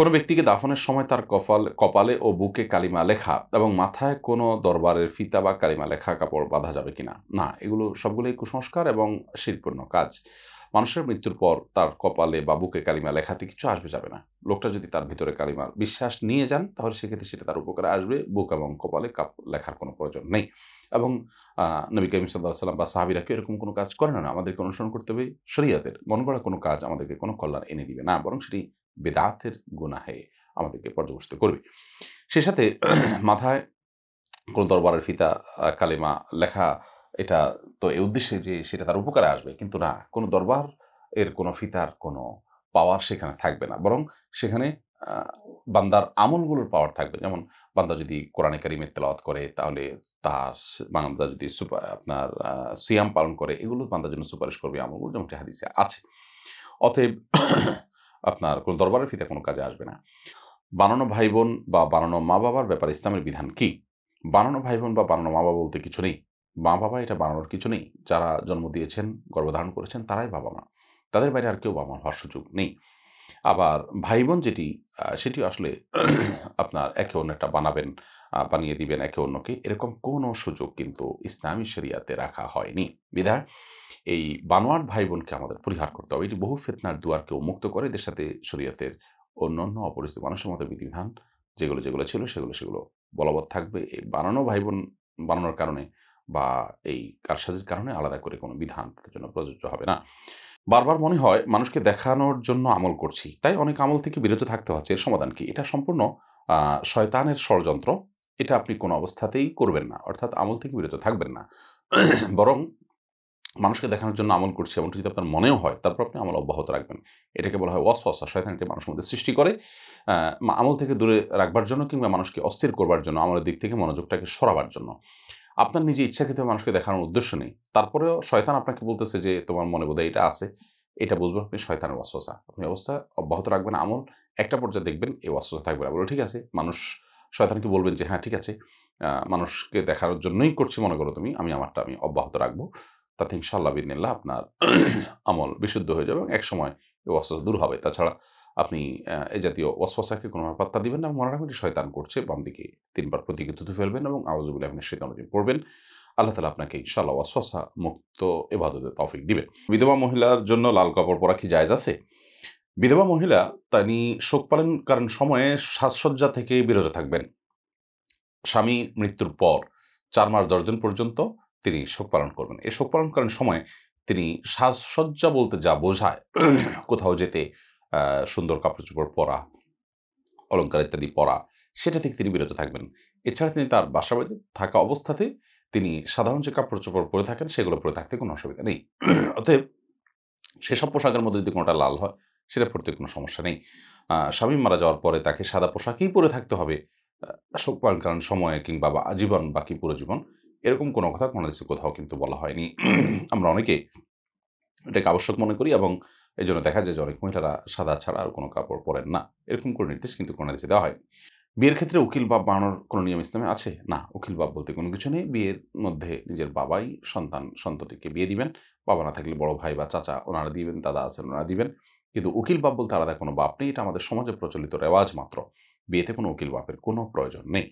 কোনো ব্যক্তিকে দাফনের সময় তার কপাল কপালে ও বুকে কালিমা লেখা এবং মাথায় কোনো দরবারের ফিতা বা কালিমা লেখা কাপড় বাঁধা যাবে কিনা না এগুলো সবগুলোই কুসংস্কার এবং শিরপূর্ণ কাজ মানুষের মৃত্যুর পর তার কপালে বা বুকে কালিমা লেখাতে কিছু আসবে যাবে না লোকটা যদি তার ভিতরে কালিমার বিশ্বাস নিয়ে যান তাহলে সেক্ষেত্রে সেটা তার উপকারে আসবে বুক এবং কপালে কাপ লেখার কোনো প্রয়োজন নেই এবং নবী করিম সাল্লাহ সাল্লাম বা সাহাবিরা কেউ এরকম কোনো কাজ করে না আমাদেরকে অনুসরণ করতে হবে শরিয়াদের মন গড়া কোনো কাজ আমাদেরকে কোনো কল্যাণ এনে দিবে না বরং সেটি বেদাতের গুনাহে আমাদেরকে পর্যবস্ত করবে সে সাথে মাথায় কোনো দরবারের ফিতা কালেমা লেখা এটা তো এই উদ্দেশ্যে যে সেটা তার উপকারে আসবে কিন্তু না কোনো দরবার এর কোনো ফিতার কোনো পাওয়ার সেখানে থাকবে না বরং সেখানে বান্দার আমলগুলোর পাওয়ার থাকবে যেমন বান্দা যদি কোরআনে কারিমের তেলাওয়াত করে তাহলে তার বান্দা যদি সুপার আপনার সিয়াম পালন করে এগুলো বান্দার জন্য সুপারিশ করবে আমলগুলো যেমন হাদিসে আছে অতএব আপনার কোনো দরবারের ফিতে কোনো কাজে আসবে না বানানো ভাই বোন বা বানানো মা বাবার ব্যাপারে ইসলামের বিধান কি বানানো ভাই বোন বা বানানো মা বাবা বলতে কিছু নেই মা বাবা এটা বানানোর কিছু নেই যারা জন্ম দিয়েছেন গর্ভধারণ করেছেন তারাই বাবা মা তাদের বাইরে আর কেউ বাবা মা হওয়ার সুযোগ নেই আবার ভাই বোন যেটি সেটি আসলে আপনার একে অন্যটা বানাবেন বানিয়ে দিবেন একে অন্যকে এরকম কোনো সুযোগ কিন্তু ইসলামী শরিয়াতে রাখা হয়নি বিধায় এই বানোয়ার ভাই বোনকে আমাদের পরিহার করতে হবে এটি বহু ফেতনার দুয়ারকে মুক্ত করে এদের সাথে শরীয়তের অন্য অপরিচিত মানুষের মতো বিধিবিধান যেগুলো যেগুলো ছিল সেগুলো সেগুলো বলবৎ থাকবে এই বানানো ভাই বোন বানানোর কারণে বা এই কারসাজির কারণে আলাদা করে কোনো বিধান তাদের জন্য প্রযোজ্য হবে না বারবার মনে হয় মানুষকে দেখানোর জন্য আমল করছি তাই অনেক আমল থেকে বিরত থাকতে হচ্ছে এর সমাধান কি এটা সম্পূর্ণ শয়তানের ষড়যন্ত্র এটা আপনি কোনো অবস্থাতেই করবেন না অর্থাৎ আমল থেকে বিরত থাকবেন না বরং মানুষকে দেখানোর জন্য আমল করছে এমনটি যদি আপনার মনেও হয় তারপর আপনি আমল অব্যাহত রাখবেন এটাকে বলা হয় ওয়াসওয়াসা শয়তান এটি মানুষের মধ্যে সৃষ্টি করে আমল থেকে দূরে রাখবার জন্য কিংবা মানুষকে অস্থির করবার জন্য আমলের দিক থেকে মনোযোগটাকে সরাবার জন্য আপনার নিজে ইচ্ছাকৃত মানুষকে দেখানোর উদ্দেশ্য নেই তারপরেও শয়তান আপনাকে বলতেছে যে তোমার মনে বোধ এটা আছে এটা বুঝবেন আপনি শয়তানের ওয়াসওয়াসা আপনি অবস্থা অব্যাহত রাখবেন আমল একটা পর্যায়ে দেখবেন এই ওয়াসওয়াসা থাকবে না ঠিক আছে মানুষ শয়তানকে বলবেন যে হ্যাঁ ঠিক আছে মানুষকে দেখার জন্যই করছি মনে করো তুমি আমি আমারটা আমি অব্যাহত রাখবো তাতে ইনশাল্লাহ বিদিনিল্লাহ আপনার আমল বিশুদ্ধ হয়ে যাবে এবং একসময় এই অস্বস্থ দূর হবে তাছাড়া আপনি এই জাতীয় অস্বসাকে কোনো পাত্তা দিবেন না মনে রাখবেন শয়তান করছে বাম দিকে তিনবার প্রতীকে তুতু ফেলবেন এবং আওয়াজগুলি আপনি শীতানুদিন পড়বেন আল্লাহ তালা আপনাকে ইনশাল্লাহ অস্বসা মুক্ত এবাদতে তফিক দিবেন বিধবা মহিলার জন্য লাল কাপড় পরা কি জায়জ আছে বিধবা মহিলা তিনি শোক পালন সময়ে সাজসজ্জা থেকে বিরত থাকবেন স্বামী মৃত্যুর পর চার মাস দশ দিন পর্যন্ত তিনি শোক পালন করবেন এই শোক পালন সময় তিনি সাজসজ্জা বলতে যা বোঝায় কোথাও যেতে সুন্দর কাপড় চোপড় পরা অলঙ্কার ইত্যাদি পরা সেটা থেকে তিনি বিরত থাকবেন এছাড়া তিনি তার বাসা বাড়িতে থাকা অবস্থাতে তিনি সাধারণ যে কাপড় চোপড় পরে থাকেন সেগুলো পরে থাকতে কোনো অসুবিধা নেই অতএব সেসব পোশাকের মধ্যে যদি কোনোটা লাল হয় সেটা পড়তে কোনো সমস্যা নেই স্বামী মারা যাওয়ার পরে তাকে সাদা পোশাকেই পরে থাকতে হবে শোক কারণ সময় কিংবা বা আজীবন বাকি পুরো জীবন এরকম কোনো কথা কোনো দেশে কোথাও কিন্তু বলা হয়নি আমরা অনেকে এটাকে আবশ্যক মনে করি এবং এই জন্য দেখা যায় যে অনেক মহিলারা সাদা ছাড়া আর কোনো কাপড় পরেন না এরকম কোনো নির্দেশ কিন্তু কোনো দেশে দেওয়া হয়নি বিয়ের ক্ষেত্রে উকিল বাপ বানানোর কোনো নিয়ম ইসলামে আছে না উকিল বাপ বলতে কোনো কিছু নেই বিয়ের মধ্যে নিজের বাবাই সন্তান সন্ততিকে বিয়ে দিবেন বাবা না থাকলে বড় ভাই বা চাচা ওনারা দিবেন দাদা আছেন ওনারা দিবেন কিন্তু উকিল বাপ বলতে আলাদা কোনো বাপ নেই এটা আমাদের সমাজে প্রচলিত রেওয়াজ মাত্র বিয়েতে কোনো উকিল বাপের কোনো প্রয়োজন নেই